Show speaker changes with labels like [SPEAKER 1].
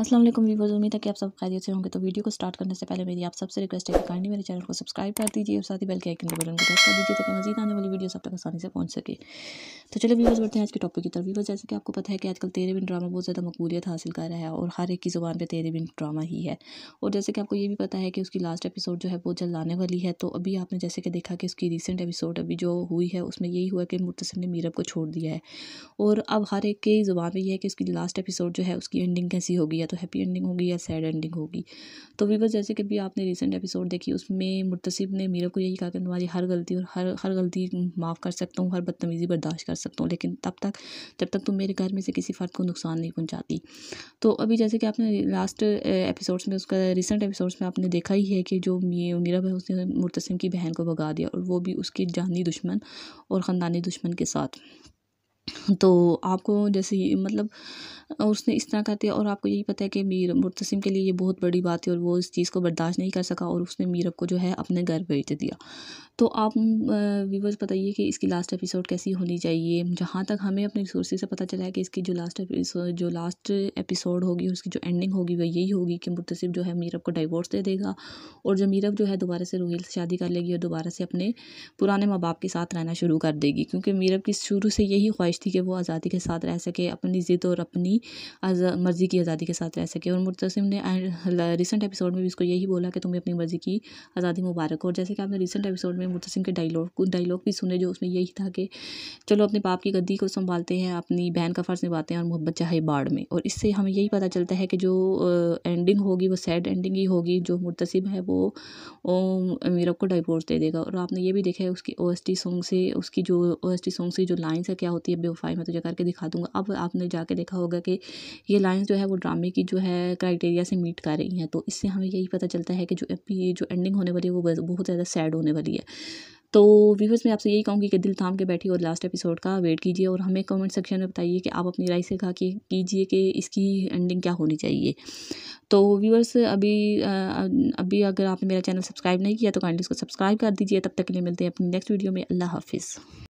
[SPEAKER 1] Aslam viewers उम्मीद है कि आप सब खैरियत से होंगे तो वीडियो को स्टार्ट करने से पहले मेरी आप सबसे रिक्वेस्ट है कि काइंडली मेरे चैनल को सब्सक्राइब कर दीजिए और साथ ही बेल के आइकन के बटन को प्रेस कर दीजिए ताकि मजीद आने वाली वीडियोस आप तक आसानी से पहुंच सके तो चलो वीवर्स बढ़ते हैं आज के टॉपिक की तरफ वीवर्स जैसे कि आपको पता है कि आजकल तेरे बिन ड्रामा बहुत ज़्यादा मकबूलियत हासिल कर रहा है और हर एक की ज़ुबान पर तेरे बिन ड्रामा ही है और जैसे कि आपको ये भी पता है कि उसकी लास्ट एपिसोड जो है बहुत जल्द आने वाली है तो अभी आपने जैसे कि देखा कि उसकी रिसेंट एपिसोड अभी जो हुई है उसमें यही हुआ कि मुतसम ने मीरब को छोड़ दिया है और अब हर एक की ज़ुबान पर यह है कि उसकी लास्ट एपिसोड जो है उसकी एंडिंग कैसी होगी या तो हैप्पी एंडिंग होगी या सैड एंडिंग होगी तो वीवर जैसे कि भी आपने रिसेंट एपिसोड देखी उसमें मुतसिब ने मीरा को यही कहा कि तुम्हारी हर गलती और हर हर गलती माफ़ कर सकता हूँ हर बदतमीज़ी बर्दाश्त कर सकता हूँ लेकिन तब तक जब तक तुम मेरे घर में से किसी फ़र्द को नुकसान नहीं पहुँचाती तो अभी जैसे कि आपने लास्ट एपिसोड्स में उसका रिसेंट एपिसोड्स में आपने देखा ही है कि जो मीरा भाई उसने मुतसिम की बहन को भगा दिया और वो भी उसकी जानी दुश्मन और ख़ानदानी दुश्मन के साथ तो आपको जैसे मतलब उसने इस तरह कहते और आपको यही पता है कि मीर मुतसिम के लिए ये बहुत बड़ी बात है और वो इस चीज़ को बर्दाश्त नहीं कर सका और उसने मीरब को जो है अपने घर भेज दिया तो आप व्यूवर्स बताइए कि इसकी लास्ट एपिसोड कैसी होनी चाहिए जहाँ तक हमें अपने रिसोर्स से पता चला है कि इसकी जो लास्ट जो लास्ट एपिसोड होगी उसकी जो एंडिंग होगी वह यही होगी कि मुतसिम जो है मीरब को डाइवोर्स दे देगा और जो मीरब जो है दोबारा से रोहिल से शादी कर लेगी और दोबारा से अपने पुराने माँ बाप के साथ रहना शुरू कर देगी क्योंकि मीरब की शुरू से यही ख्वाहिश ख्वाहिश थी कि वो आज़ादी के साथ रह सके अपनी ज़िद और अपनी मर्ज़ी की आज़ादी के साथ रह सके और मुतसिम ने रिसेंट एपिसोड में भी इसको यही बोला कि तुम्हें अपनी मर्ज़ी की आज़ादी मुबारक हो और जैसे कि आपने रिसेंट एपिसोड में मुतसिम के डायलॉग डायलॉग भी सुने जो उसमें यही था कि चलो अपने बाप की गद्दी को संभालते हैं अपनी बहन का फ़र्ज़ निभाते हैं और मोहब्बत चाहे बाढ़ में और इससे हमें यही पता चलता है कि जो एंडिंग होगी वो सैड एंडिंग ही होगी जो मुतसिम है वो मीरा को डाइवोर्स दे देगा और आपने ये भी देखा है उसकी ओ एस टी सॉन्ग से उसकी जो ओ एस टी सॉन्ग से जो लाइन्स है क्या होती है वफाई मैं तुझे करके दिखा दूँगा अब आपने जाके देखा होगा कि ये लाइन्स जो है वो ड्रामे की जो है क्राइटेरिया से मीट कर रही हैं तो इससे हमें यही पता चलता है कि जो ये जो एंडिंग होने वाली है वो बहुत ज़्यादा सैड होने वाली है तो व्यूवर्स मैं आपसे यही कहूँगी कि दिल थाम के बैठी और लास्ट एपिसोड का वेट कीजिए और हमें कमेंट सेक्शन में बताइए कि आप अपनी राय से कहा कि कीजिए कि इसकी एंडिंग क्या होनी चाहिए तो व्यूवर्स अभी अभी अगर आपने मेरा चैनल सब्सक्राइब नहीं किया तो काइंडली उसको सब्सक्राइब कर दीजिए तब तक के लिए मिलते हैं अपनी नेक्स्ट वीडियो में अल्लाह हाफिज़